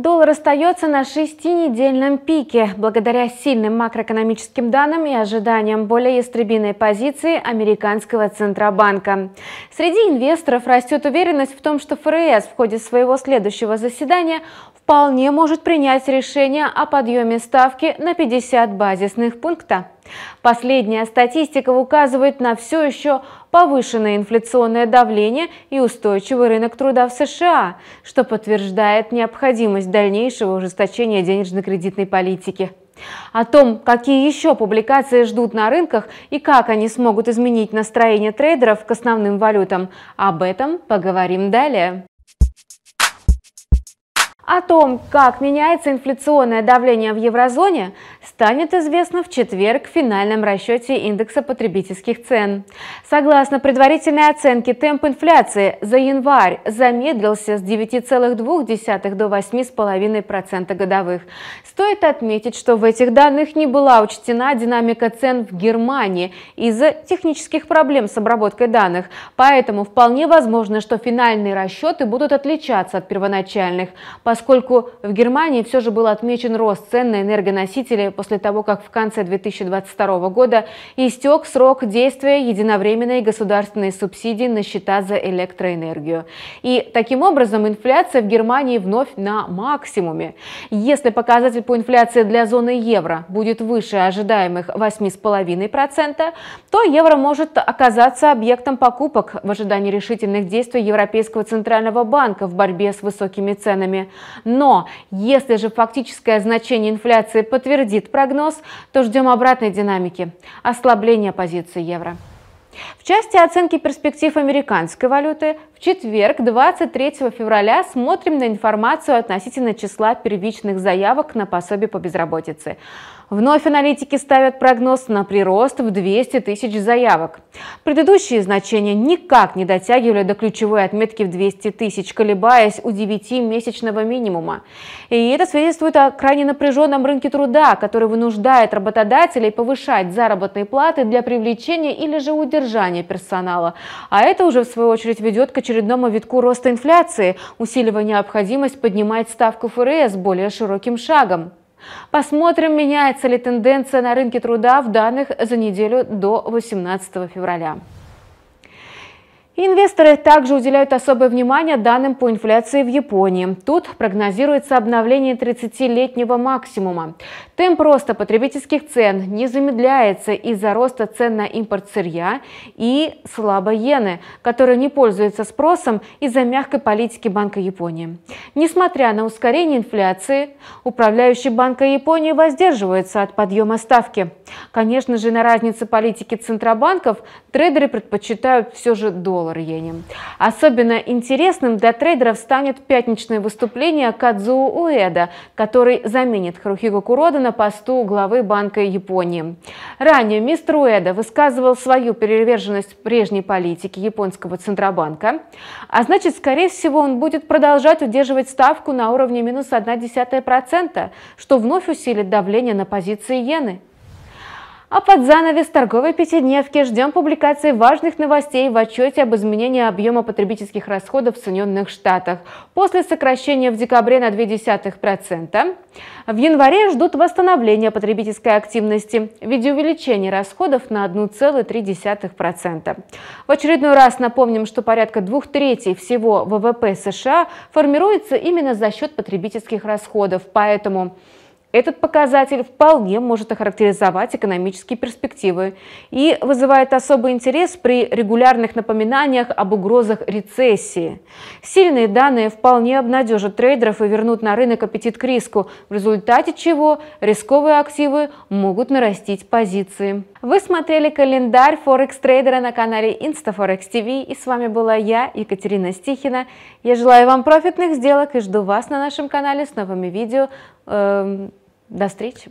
Доллар остается на шестинедельном пике. Благодаря сильным макроэкономическим данным и ожиданиям более истребиной позиции американского Центробанка. Среди инвесторов растет уверенность в том, что ФРС в ходе своего следующего заседания вполне может принять решение о подъеме ставки на 50 базисных пункта. Последняя статистика указывает на все еще повышенное инфляционное давление и устойчивый рынок труда в США, что подтверждает необходимость дальнейшего ужесточения денежно-кредитной политики. О том, какие еще публикации ждут на рынках и как они смогут изменить настроение трейдеров к основным валютам, об этом поговорим далее. О том, как меняется инфляционное давление в еврозоне – станет известно в четверг в финальном расчете индекса потребительских цен. Согласно предварительной оценке, темп инфляции за январь замедлился с 9,2 до 8,5% годовых. Стоит отметить, что в этих данных не была учтена динамика цен в Германии из-за технических проблем с обработкой данных, поэтому вполне возможно, что финальные расчеты будут отличаться от первоначальных, поскольку в Германии все же был отмечен рост цен на энергоносители после после того, как в конце 2022 года истек срок действия единовременной государственной субсидии на счета за электроэнергию. И таким образом инфляция в Германии вновь на максимуме. Если показатель по инфляции для зоны евро будет выше ожидаемых 8,5%, то евро может оказаться объектом покупок в ожидании решительных действий Европейского центрального банка в борьбе с высокими ценами. Но если же фактическое значение инфляции подтвердит прогноз, то ждем обратной динамики – ослабления позиции евро. В части оценки перспектив американской валюты в четверг, 23 февраля, смотрим на информацию относительно числа первичных заявок на пособие по безработице. Вновь аналитики ставят прогноз на прирост в 200 тысяч заявок. Предыдущие значения никак не дотягивали до ключевой отметки в 200 тысяч, колебаясь у 9-месячного минимума. И это свидетельствует о крайне напряженном рынке труда, который вынуждает работодателей повышать заработные платы для привлечения или же удержания персонала. А это уже, в свою очередь, ведет к очередному витку роста инфляции, усиливая необходимость поднимать ставку ФРС более широким шагом. Посмотрим, меняется ли тенденция на рынке труда в данных за неделю до 18 февраля. Инвесторы также уделяют особое внимание данным по инфляции в Японии. Тут прогнозируется обновление 30-летнего максимума. Темп роста потребительских цен не замедляется из-за роста цен на импорт сырья и слабой иены, которая не пользуется спросом из-за мягкой политики Банка Японии. Несмотря на ускорение инфляции, управляющий Банка Японии воздерживается от подъема ставки. Конечно же, на разнице политики центробанков трейдеры предпочитают все же доллар иене. Особенно интересным для трейдеров станет пятничное выступление Кадзуо Уэда, который заменит Харухиго Куродана на посту главы Банка Японии. Ранее мистер Уэда высказывал свою приверженность прежней политике японского Центробанка, а значит, скорее всего, он будет продолжать удерживать ставку на уровне минус 0,1%, что вновь усилит давление на позиции иены. А под занавес торговой пятидневки ждем публикации важных новостей в отчете об изменении объема потребительских расходов в Соединенных Штатах. После сокращения в декабре на 0,2%, в январе ждут восстановления потребительской активности в виде увеличения расходов на 1,3%. В очередной раз напомним, что порядка двух третей всего ВВП США формируется именно за счет потребительских расходов, поэтому этот показатель вполне может охарактеризовать экономические перспективы и вызывает особый интерес при регулярных напоминаниях об угрозах рецессии. Сильные данные вполне обнадежат трейдеров и вернут на рынок аппетит к риску, в результате чего рисковые активы могут нарастить позиции. Вы смотрели календарь Форекс Трейдера на канале InstaForex TV и с вами была я, Екатерина Стихина. Я желаю вам профитных сделок и жду вас на нашем канале с новыми видео эм, до встречи.